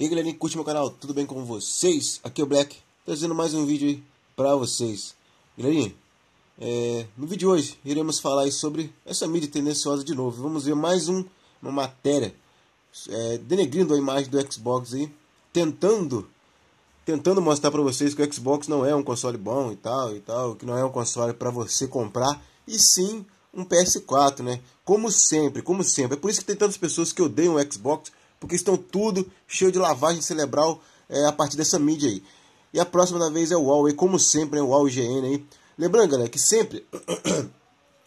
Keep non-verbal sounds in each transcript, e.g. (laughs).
E aí galerinha que curte meu canal, tudo bem com vocês? Aqui é o Black, trazendo mais um vídeo aí pra vocês Galerinha, é, no vídeo de hoje iremos falar sobre essa mídia tendenciosa de novo Vamos ver mais um, uma matéria é, denegrindo a imagem do Xbox aí Tentando, tentando mostrar pra vocês que o Xbox não é um console bom e tal e tal Que não é um console pra você comprar E sim um PS4, né? Como sempre, como sempre. É por isso que tem tantas pessoas que odeiam o Xbox porque estão tudo cheio de lavagem cerebral é, a partir dessa mídia aí. E a próxima da vez é o Huawei, como sempre, é o Huawei GN aí. Lembrando, galera, que sempre. (coughs)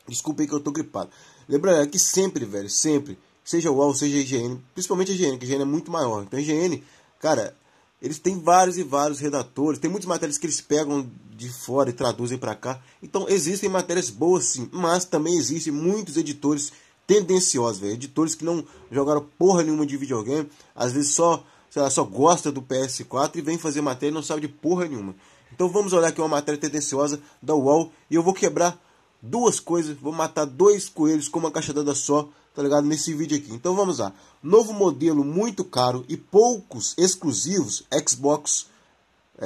Desculpa aí que eu tô gripado. Lembrando, galera, que sempre, velho, sempre. Seja o Huawei, seja a IGN, principalmente a IGN, que a IGN é muito maior. Então a IGN, cara, eles têm vários e vários redatores, tem muitas matérias que eles pegam de fora e traduzem para cá. Então existem matérias boas sim, mas também existem muitos editores tendenciosos, Editores que não jogaram porra nenhuma de videogame, às vezes só, sei lá, só gosta do PS4 e vem fazer matéria e não sabe de porra nenhuma. Então vamos olhar aqui uma matéria tendenciosa da UOL e eu vou quebrar duas coisas, vou matar dois coelhos com uma caixa dada só, tá ligado? Nesse vídeo aqui. Então vamos lá. Novo modelo muito caro e poucos exclusivos Xbox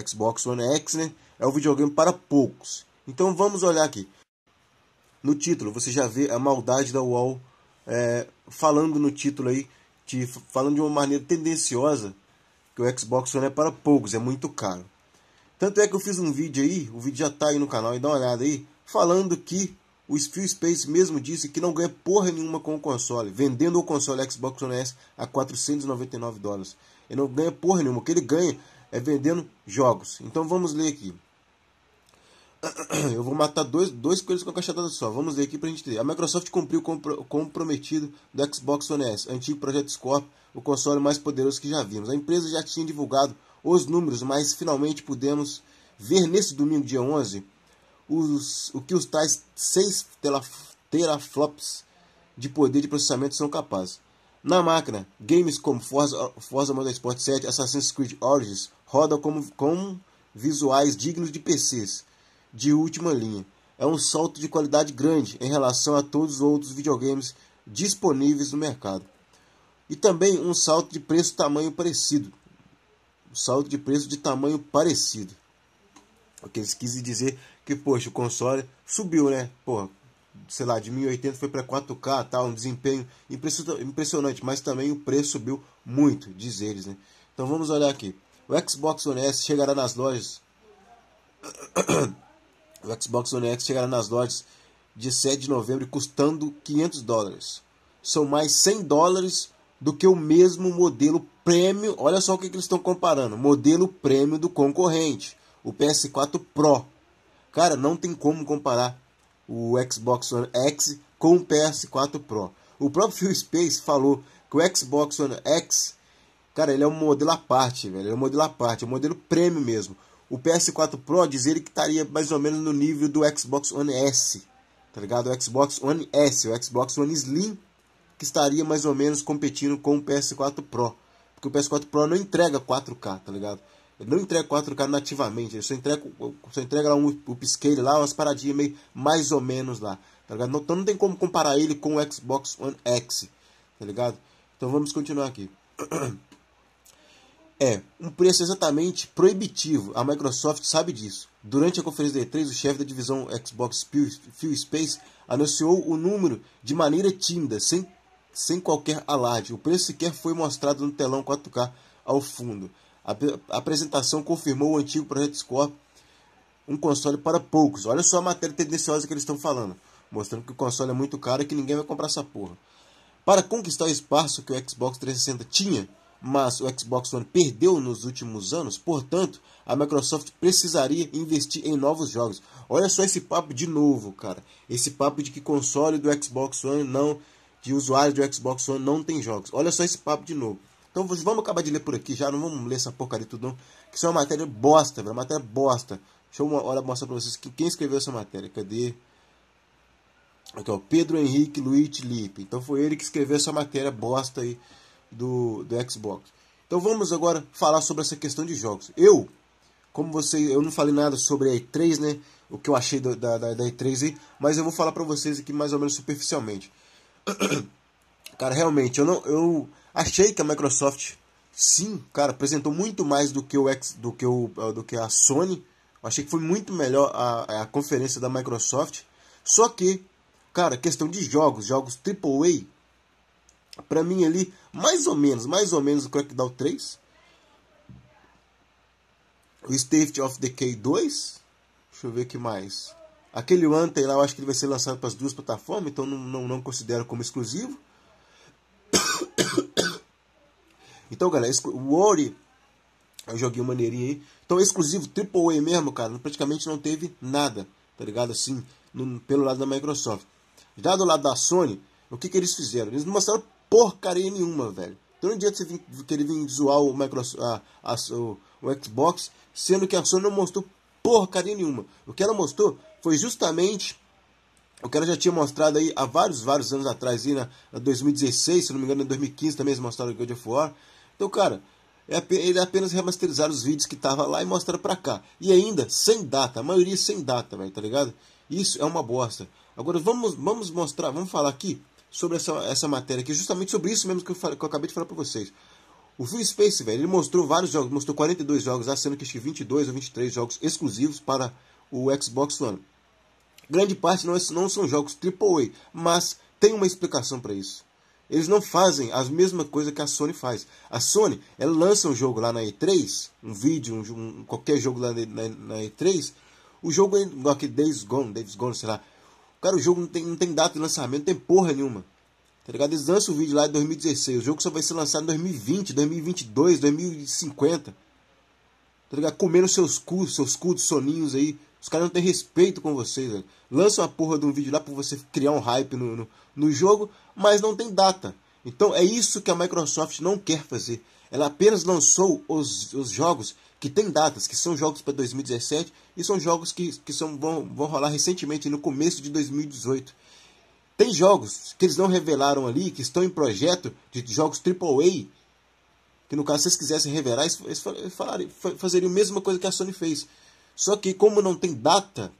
Xbox One X, né? É o videogame para poucos. Então vamos olhar aqui no título. Você já vê a maldade da UOL é, falando no título aí, de, falando de uma maneira tendenciosa que o Xbox One é para poucos, é muito caro. Tanto é que eu fiz um vídeo aí, o vídeo já tá aí no canal, e dá uma olhada aí, falando que o Phil Space mesmo disse que não ganha porra nenhuma com o console, vendendo o console Xbox One S a 499 dólares. Ele não ganha porra nenhuma, o que ele ganha é vendendo jogos. Então vamos ler aqui. (clears throat) eu vou matar dois, dois coelhos com uma toda só. Vamos ver aqui pra gente ter. A Microsoft cumpriu o comprometido do Xbox One S, antigo projeto Scorpio, o console mais poderoso que já vimos. A empresa já tinha divulgado os números, mas finalmente pudemos ver nesse domingo, dia 11, os, o que os tais 6 teraflops de poder de processamento são capazes. Na máquina, games como Forza, Forza Motorsport 7 Assassin's Creed Origins rodam como, como visuais dignos de PCs de última linha. É um salto de qualidade grande em relação a todos os outros videogames disponíveis no mercado. E também um salto de preço tamanho parecido. Um salto de preço de tamanho parecido. O que eles quis dizer que, poxa, o console subiu, né? Porra, sei lá, de 1080 foi para 4K, tal, um desempenho impressionante, mas também o preço subiu muito, diz eles, né? Então vamos olhar aqui. O Xbox One S chegará nas lojas o Xbox One X chegará nas lojas de 7 de novembro custando 500 dólares. São mais 100 dólares do que o mesmo modelo prêmio. Olha só o que, que eles estão comparando: modelo prêmio do concorrente, o PS4 Pro. Cara, não tem como comparar o Xbox One X com o PS4 Pro. O próprio Phil Space falou que o Xbox One X, cara, ele é um modelo à parte, velho. Ele é um modelo à parte, é um modelo prêmio mesmo o PS4 Pro diz ele que estaria mais ou menos no nível do Xbox One S, tá ligado? O Xbox One S, o Xbox One Slim, que estaria mais ou menos competindo com o PS4 Pro. Porque o PS4 Pro não entrega 4K, tá ligado? Ele não entrega 4K nativamente, ele só entrega, só entrega lá um, upscale lá, umas paradinhas meio mais ou menos lá, tá ligado? Então não tem como comparar ele com o Xbox One X, tá ligado? Então vamos continuar aqui. (clears throat) É, um preço exatamente proibitivo. A Microsoft sabe disso. Durante a conferência da E3, o chefe da divisão Xbox Phil Space anunciou o número de maneira tímida, sem, sem qualquer alarde. O preço sequer foi mostrado no telão 4K ao fundo. A, a apresentação confirmou o antigo projeto Score, um console para poucos. Olha só a matéria tendenciosa que eles estão falando, mostrando que o console é muito caro e que ninguém vai comprar essa porra. Para conquistar o espaço que o Xbox 360 tinha, mas o Xbox One perdeu nos últimos anos, portanto, a Microsoft precisaria investir em novos jogos. Olha só esse papo de novo, cara. Esse papo de que console do Xbox One não de usuários do Xbox One não tem jogos. Olha só esse papo de novo. Então vamos acabar de ler por aqui já, não vamos ler essa porcaria tudo não, que isso é uma matéria bosta, velho, matéria bosta. Deixa eu uma hora mostrar pra vocês quem escreveu essa matéria, cadê? Aqui ó, Pedro Henrique Luiz Lipe. Então foi ele que escreveu essa matéria bosta aí do, do Xbox. Então vamos agora falar sobre essa questão de jogos. Eu, como você, eu não falei nada sobre a E3, né? O que eu achei da, da, da E3 aí, mas eu vou falar pra vocês aqui mais ou menos superficialmente. (clears throat) cara, realmente, eu não. Eu achei que a Microsoft, sim, cara, apresentou muito mais do que o X, do que o, ah, do que a Sony. Eu achei que foi muito melhor a, a conferência da Microsoft. Só que, cara, questão de jogos, jogos AAA, para mim ali, mais ou menos, mais ou menos o Crackdown é 3. O State of Decay 2. Deixa eu ver que mais. Aquele Anthem lá, eu acho que ele vai ser lançado para as duas plataformas, então não, não, não considero como exclusivo. (coughs) Então, galera, o Ori é um joguinho maneirinho aí. Então, exclusivo AAA mesmo, cara, praticamente não teve nada, tá ligado? Assim, no, pelo lado da Microsoft. Já do lado da Sony, o que, que eles fizeram? Eles mostraram porcaria nenhuma, velho. Então não adianta você vir, querer vir zoar o, a, a, o, o Xbox, sendo que a Sony não mostrou porcaria nenhuma. O que ela mostrou foi justamente o que ela já tinha mostrado aí há vários, vários anos atrás, aí na, na 2016, se não me engano, em 2015 também eles mostraram o God of War. Então, cara, é, ele apenas remasterizaram os vídeos que tava lá e mostraram pra cá. E ainda, sem data, a maioria sem data, velho, tá ligado? Isso é uma bosta. Agora vamos, vamos mostrar, vamos falar aqui sobre essa, essa matéria, que justamente sobre isso mesmo que eu, que eu acabei de falar para vocês. O Phil Space, velho, ele mostrou vários jogos, mostrou 42 jogos, sendo que acho que 22 ou 23 jogos exclusivos para o Xbox One. Grande parte não, é, não são jogos AAA, mas tem uma explicação para isso. Eles não fazem a mesma coisa que a Sony faz. A Sony, ela lança um jogo lá na E3, um vídeo, um, um qualquer jogo lá na, na, na E3, o jogo, é igual que Days Gone, Days Gone, sei lá, Cara, o jogo não tem, não tem data de lançamento, não tem porra nenhuma. Tá ligado? Eles lançam o vídeo lá em 2016. O jogo só vai ser lançado em 2020, 2022, 2050. Tá ligado? Comendo seus cus, seus cus soninhos aí. Os caras não têm respeito com vocês, velho. Lança uma porra de um vídeo lá pra você criar um hype no, no, no jogo, mas não tem data. Então é isso que a Microsoft não quer fazer. Ela apenas lançou os, os jogos que tem datas, que são jogos para 2017 e são jogos que, que são, vão, vão rolar recentemente, no começo de 2018. Tem jogos que eles não revelaram ali, que estão em projeto de jogos AAA, que no caso, se eles quisessem revelar, eles falariam, fazeriam a mesma coisa que a Sony fez. Só que, como não tem data,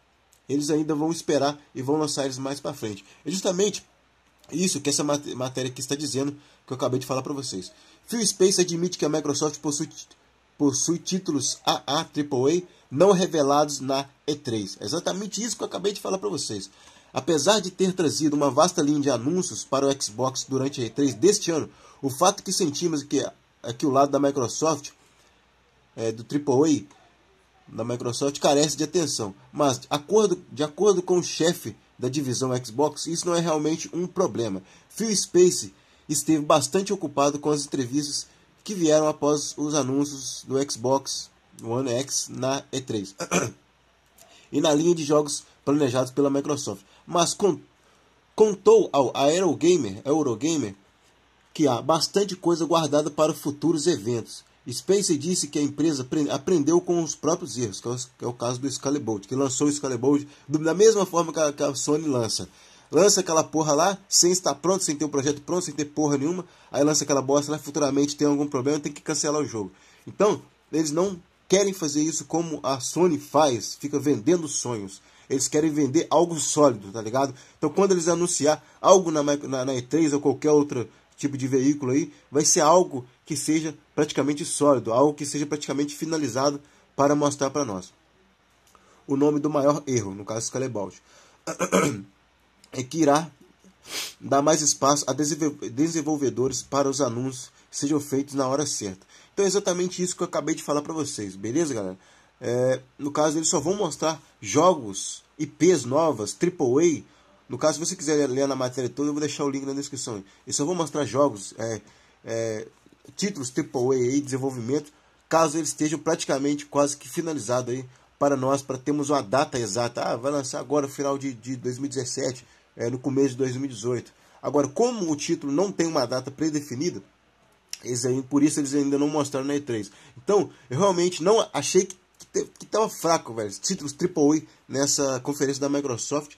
eles ainda vão esperar e vão lançar eles mais para frente. É justamente isso que essa matéria aqui está dizendo, que eu acabei de falar para vocês. Phil Space admite que a Microsoft possui possui títulos AA, AAA não revelados na E3. É exatamente isso que eu acabei de falar para vocês. Apesar de ter trazido uma vasta linha de anúncios para o Xbox durante a E3 deste ano, o fato que sentimos que aqui é, o lado da Microsoft, é, do AAA, da Microsoft carece de atenção. Mas, de acordo, de acordo com o chefe da divisão Xbox, isso não é realmente um problema. Phil Space esteve bastante ocupado com as entrevistas que vieram após os anúncios do Xbox One X na E3 (clears throat) e na linha de jogos planejados pela Microsoft. Mas contou ao Aerogamer, é Eurogamer que há bastante coisa guardada para futuros eventos. Spencer disse que a empresa aprendeu com os próprios erros, é que é o caso do Scalebolt, que lançou o Scalebolt da mesma forma que a Sony lança lança aquela porra lá, sem estar pronto, sem ter um projeto pronto, sem ter porra nenhuma, aí lança aquela bosta lá, futuramente tem algum problema, tem que cancelar o jogo. Então, eles não querem fazer isso como a Sony faz, fica vendendo sonhos. Eles querem vender algo sólido, tá ligado? Então, quando eles anunciar algo na, na, na E3 ou qualquer outro tipo de veículo aí, vai ser algo que seja praticamente sólido, algo que seja praticamente finalizado para mostrar para nós. O nome do maior erro, no caso Scalebald. (clears throat) é que irá dar mais espaço a desenvolvedores para os anúncios sejam feitos na hora certa. Então é exatamente isso que eu acabei de falar para vocês, beleza, galera? É, no caso, eles só vão mostrar jogos, IPs novas, AAA. No caso, se você quiser ler na matéria toda, eu vou deixar o link na descrição. Eles só vão mostrar jogos, é, é, títulos AAA e desenvolvimento, caso eles estejam praticamente quase que finalizados aí para nós, para termos uma data exata. Ah, vai lançar agora, final de, de 2017 é, no começo de 2018. Agora, como o título não tem uma data predefinida, eles por isso eles ainda não mostraram na E3. Então, eu realmente não achei que, que, que tava fraco, velho. Títulos AAA nessa conferência da Microsoft.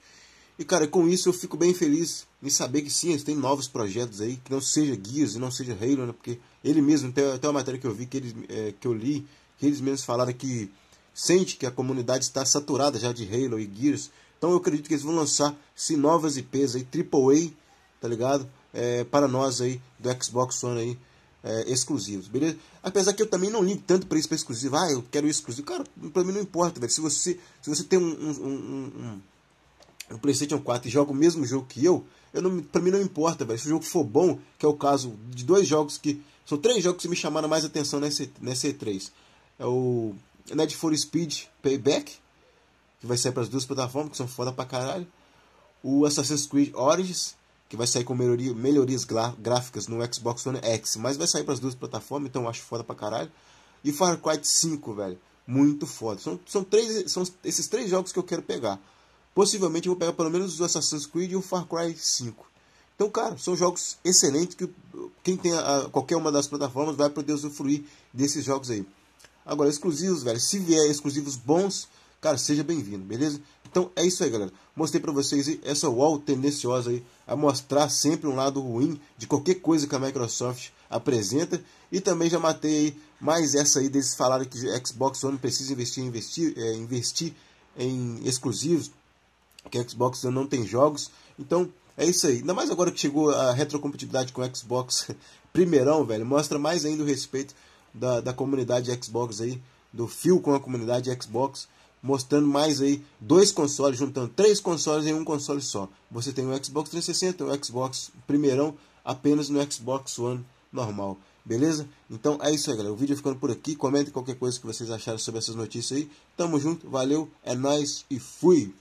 E, cara, com isso eu fico bem feliz em saber que sim, eles têm novos projetos aí, que não seja Gears e não seja Halo, né? Porque ele mesmo, tem até uma matéria que eu vi, que, eles, é, que eu li, que eles mesmos falaram que sente que a comunidade está saturada já de Halo e Gears então eu acredito que eles vão lançar sim novas IPs aí, AAA, tá ligado? É, para nós aí do Xbox One aí, é, exclusivos, beleza? Apesar que eu também não ligo tanto para isso, para exclusivo. Ah, eu quero exclusivo. Cara, pra mim não importa, velho. Se você, se você tem um, um, um, um, um PlayStation 4 e joga o mesmo jogo que eu, eu não, pra mim não importa, velho. Se o jogo for bom, que é o caso de dois jogos que. São três jogos que me chamaram mais atenção nessa, nessa E3. É o Need for Speed Payback, que vai sair para as duas plataformas, que são foda pra caralho. O Assassin's Creed Origins, que vai sair com melhoria, melhorias gráficas no Xbox One X, mas vai sair para as duas plataformas, então eu acho foda pra caralho. E Far Cry 5, velho, muito foda. São, são, três, são esses três jogos que eu quero pegar. Possivelmente eu vou pegar pelo menos o Assassin's Creed e o Far Cry 5. Então, cara, são jogos excelentes que quem tem a, a, qualquer uma das plataformas vai poder usufruir desses jogos aí. Agora, exclusivos, velho, se vier exclusivos bons, Cara, seja bem-vindo, beleza? Então é isso aí, galera. Mostrei para vocês essa wall tendenciosa aí a mostrar sempre um lado ruim de qualquer coisa que a Microsoft apresenta. E também já matei aí mais essa aí deles falarem que Xbox One precisa investir, investir, é, investir em exclusivos, que Xbox One não tem jogos. Então é isso aí. Ainda mais agora que chegou a retrocompatibilidade com Xbox (laughs) primeirão, velho. Mostra mais ainda o respeito da, da comunidade Xbox aí, do fio com a comunidade Xbox mostrando mais aí dois consoles, juntando três consoles em um console só. Você tem o Xbox 360, o Xbox primeirão, apenas no Xbox One normal. Beleza? Então é isso aí, galera. O vídeo ficando por aqui. Comentem qualquer coisa que vocês acharam sobre essas notícias aí. Tamo junto, valeu, é nóis e fui!